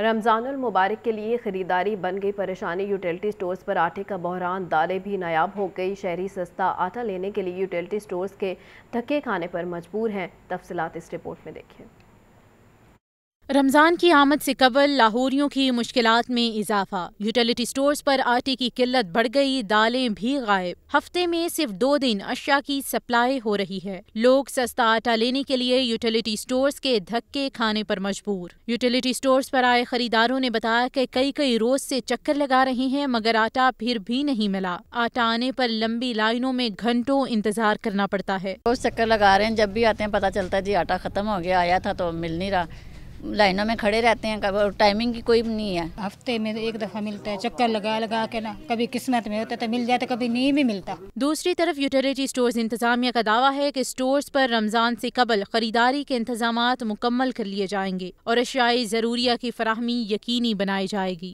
रमज़ानुल मुबारक के लिए ख़रीदारी बन गई परेशानी यूटिलिटी स्टोर्स पर आटे का बहरान दालें भी नायाब हो गई शहरी सस्ता आटा लेने के लिए यूटिलिटी स्टोर्स के धक्के खाने पर मजबूर हैं तफसलत इस रिपोर्ट में देखें रमज़ान की आमद से कबल लाहौरियों की मुश्किल में इजाफा यूटिलिटी स्टोर्स पर आटे की किल्लत बढ़ गई दालें भी गायब हफ्ते में सिर्फ दो दिन अशा की सप्लाई हो रही है लोग सस्ता आटा लेने के लिए यूटिलिटी स्टोर्स के धक्के खाने पर मजबूर यूटिलिटी स्टोर्स पर आए खरीदारों ने बताया कि कई कई रोज से चक्कर लगा रहे हैं मगर आटा फिर भी नहीं मिला आटा आने पर लंबी लाइनों में घंटों इंतजार करना पड़ता है रोज चक्कर लगा रहे हैं जब भी आते हैं पता चलता है जी आटा खत्म हो गया आया था तो मिल नहीं रहा लाइनों में खड़े रहते हैं कब टाइमिंग की कोई नहीं है हफ्ते में एक दफा मिलता है चक्कर लगा लगा के ना कभी किस्मत में होता तो मिल जाता कभी नहीं भी मिलता दूसरी तरफ यूटिलिटी स्टोर्स इंतजामिया का दावा है की स्टोर्स पर रमजान से कबल खरीदारी के इंतजाम मुकम्मल कर लिए जाएंगे और अशियाई जरूरिया की फरहमी यकीनी बनाई जाएगी